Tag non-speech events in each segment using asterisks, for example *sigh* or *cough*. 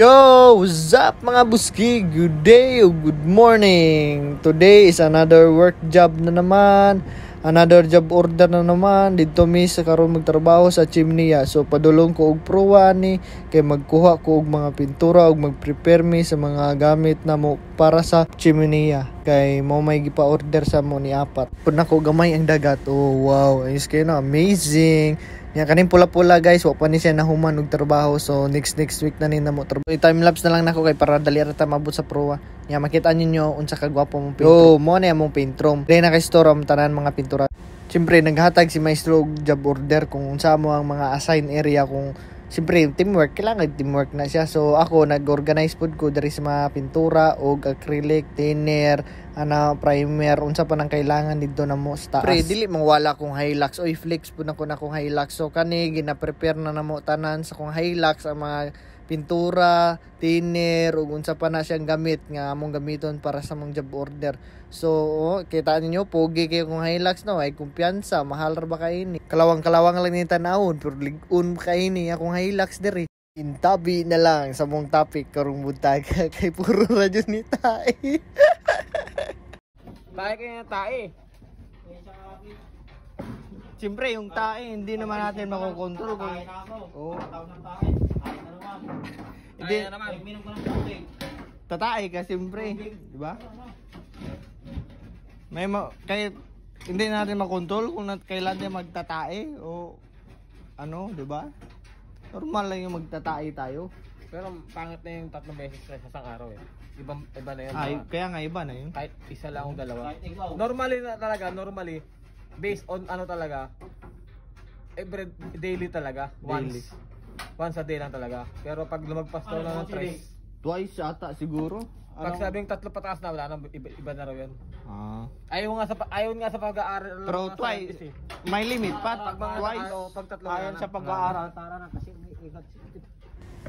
Yo, what's up mga buski? Good day or good morning. Today is another work job na naman. Another job order na naman dito mi sa karon magtrabaho sa chimneya. Ah. So padulong ko og pruwa ni kay magkuha ko og mga pintura ug magprepare mi sa mga gamit na mo para sa chimneya. Ah. Kay mo may gipa-order sa mo ni apat. Pud ko gamay ang dagat. Oh wow, is kay na amazing. Nya kanin pula-pula guys, wa pa ni siya nahuman og trabaho. So next next week na ni na mo trabaho. Time lapse na lang nako kay para dali ra ta mabot sa proa. Nya makita ninyo unsa ka gwapo mong pintrom. Oh, mo na mong pintrom. Dili na kay store ang tanan mga pintura. Siyempre, naghatag si Maestro job order kung unsa mo ang mga assign area kung siyempre teamwork kailangan teamwork na siya so ako nag-organize pud ko diri sa mga pintura og acrylic thinner ana primer unsa pa nang kailangan didto na mo sa pre dili mawala kong Hilux oy flex pud na ko na kong Hilux so kani gina-prepare na namo tanan sa kong Hilux ang mga pintura, thinner ug unsa pa na siyang gamit nga among gamiton para sa mong job order. So, oh, kita ninyo pogi kay kung Hilux no, ay kumpiyansa, mahal ra ba ini? Kalawang-kalawang lang ni tanawon, pero ligun ini akong Hilux diri. Intabi na lang sa mong topic karong buntag *laughs* kay puro ra jud ni Tai. Bye kay tae. *laughs* Siyempre, yung ah, tae, hindi naman natin makokontrol. Kung... Oh. Hindi. Tatae ka, siyempre. Di ba? May ma kay hindi natin makontrol kung nat kailan din magtatae o ano, di ba? Normal lang yung magtatae tayo. Pero pangit na yung tatlong beses na isang araw eh. Ibang iba na yun. Ay, kaya nga iba na yun. Kahit isa lang o dalawa. Normally na talaga, normally based on ano talaga every daily talaga once daily. once a day lang talaga pero pag lumagpas daw na ano, ng tres twice ata siguro pag Anong... sabing tatlo pataas na wala nang iba, iba na raw yan ah. ayaw nga sa ayaw nga sa pag-aaral pero twice eh. may limit pa pag mga twice pag sa pag-aaral tara na kasi may ikat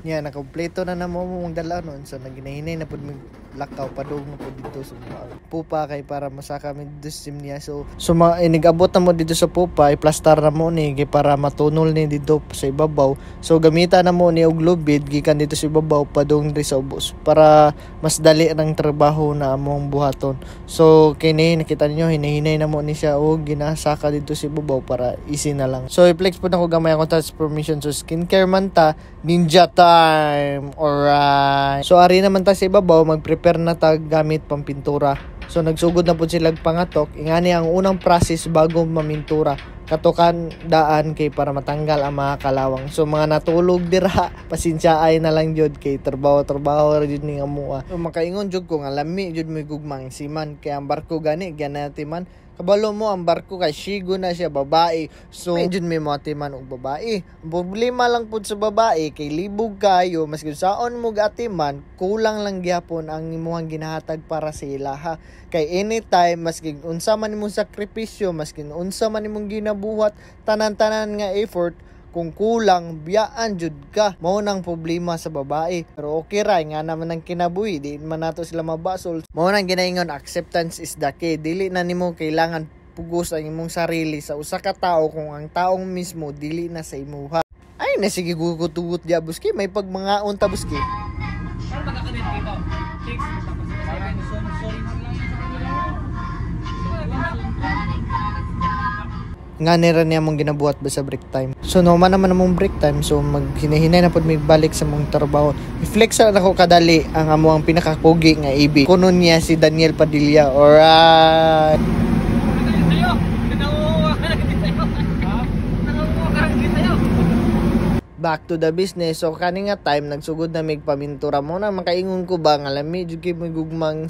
niya nakompleto na namo mong dala noon so naginahinay na pud mi lakaw padung na pud dito sa so, pupa kay para masaka mi dito niya so so ma, eh, nagabot na mo dito sa pupa iplastar na mo ni kay para matunol ni dito sa ibabaw so gamita na mo ni og lubid gikan dito sa ibabaw padung diri sa ubos para mas dali nang trabaho na among buhaton so kini nakita niyo hinihinay na mo ni siya og ginasaka dito sa ibabaw para easy na lang so i-flex pud nako gamay akong transformation so skincare man ta ninja ta time. Alright. So, ari naman ta sa ibabaw, mag-prepare na ta gamit pang pintura. So, nagsugod na po sila pangatok. Ingani ang unang process bago mamintura katukan daan kay para matanggal ang mga kalawang. So mga natulog dira, *laughs* pasensya ay na lang jud kay trabaho trabaho ra jud ni amua. So, makaingon jud ko nga lami jud may gugmang siman kay ang barko gani gyanati man Kabalo mo ang barko kay Shigo na siya babae. So medyo may matiman og babae. problema lang pud sa babae kay libog kayo mas saon mo gatiman kulang lang gyapon ang imong ginahatag para sa ila ha. Kay anytime maski unsa man imong sakripisyo, maski unsa man imong ginabuhat, tanan-tanan nga effort kung kulang biyaan jud ka mao nang problema sa babae pero okay ra nga naman ang kinabuhi diin man nato sila mabasol mao nang ginaingon acceptance is the key dili na nimo kailangan pugos ang imong sarili sa usa ka tao kung ang taong mismo dili na sa imuha ay na sige gugutugot diabuski may pagmangaon ta buski nga nira niya mong ginabuhat ba sa break time so no man naman mong break time so maghinahinay na pod may balik sa mong trabaho i-flex na ako kadali ang amuang ang pinakakugi nga ibi kuno niya si Daniel Padilla alright back to the business. So, kani nga time, nagsugod na mig pamintura mo na makaingon ko ba nga lami, jud kay may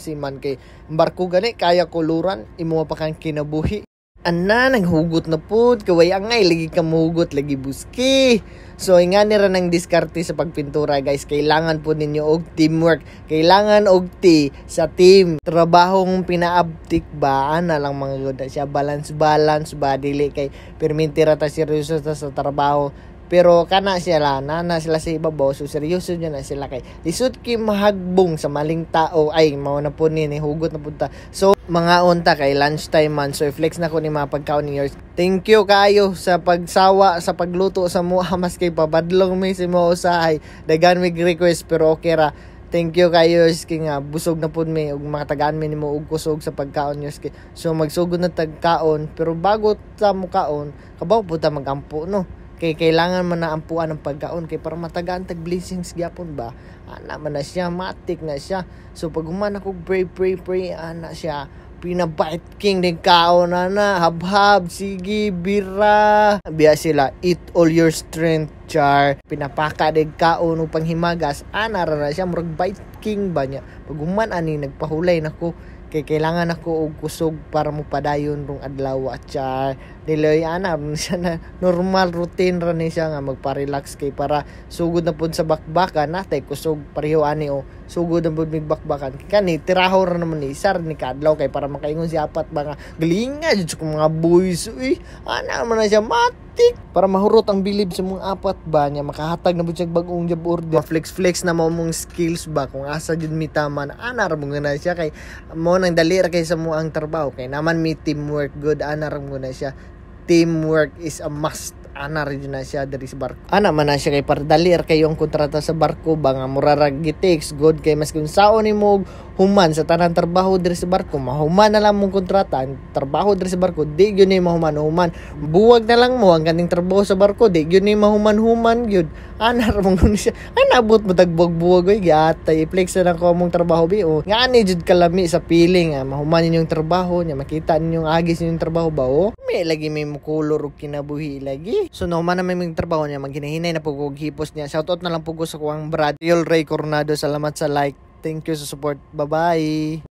si man kay barko gani kaya kuluran imo pa kang kinabuhi. Ana, naghugot na pod. Kaway angay, lagi ka mugot, lagi buski. So, nga nira ng diskarte sa pagpintura, guys. Kailangan po ninyo og teamwork. Kailangan og ti sa team. Trabahong pinaabtik ba? Ana lang mga goda siya. Balance, balance ba? Dili kay permintira ta seryoso ta sa trabaho. Pero kana sila, nana sila sa ibabaw, so seryoso nyo na sila kay. Lisod ki mahagbong sa maling tao, ay, mao na po ni hugot na punta. So, mga unta kay lunchtime man, so flex na ko ni mga pagkaon ni yours. Thank you kayo sa pagsawa, sa pagluto sa mua, *laughs* mas kay pabadlong mi si mo usahay. Dagan may request, pero okay ra thank you kayo ski nga busog na pud mi ug makatagaan mi nimo og kusog sa pagkaon nyo so magsugod na tagkaon pero bago ta mo kaon kabaw pud ta magampo no kay kailangan man na ampuan ng pagkaon kay para matagaan tag blessings gyapon ba ana man na siya matik na siya so pag human ako pray pray pray ana siya pinabait king din kaon ana na habhab sige bira biya sila eat all your strength char pinapaka din kaon upang himagas ana ra na siya murag bite king ba niya pag human ani nagpahulay nako kay kailangan ako og kusog para mo padayon rong adlaw at siya niloy ana *laughs* siya na normal routine ra ni siya nga magpa-relax kay para sugod na pud sa bakbakan natay kusog pareho ani o oh. So sugod ang migbakbakan kani tirahor naman ni sar ni kadlaw kay para makaingon si apat mga galinga jud ko mga boys uy ana man na siya matik para mahurot ang bilib sa mga apat ba niya makahatag na butsag bagong job order flex flex na mao mong skills ba kung asa jud mi na ana ra mo na siya kay mo nang dali ra kay sa mo ang trabaho kay naman mi teamwork good ana ra mo na siya teamwork is a must ana rin na siya diri sa barko ana man na siya kay pardalir kayo ang kontrata sa barko ba nga murarag gitix good kay mas kung sao ni mo human sa tanang trabaho diri sa barko mahuman na lang mong kontrata ang trabaho diri sa barko di gyud ni mahuman human buwag na lang mo ang kaning trabaho sa barko di gyud ni mahuman human gyud ana *laughs* ra mong siya ana abot mo tagbog buwag oy gatay flex na lang ko mong trabaho bi o oh. nga ani jud kalami sa feeling ah, mahuman ninyong trabaho nya makita ninyong agis ninyong trabaho ba o oh? may lagi may mukulor og kinabuhi lagi. So no man may mga trabaho niya maghinahinay na pugog hipos niya. Shoutout na lang pugos sa kuwang Brad Yul Ray Coronado. Salamat sa like. Thank you sa support. Bye-bye.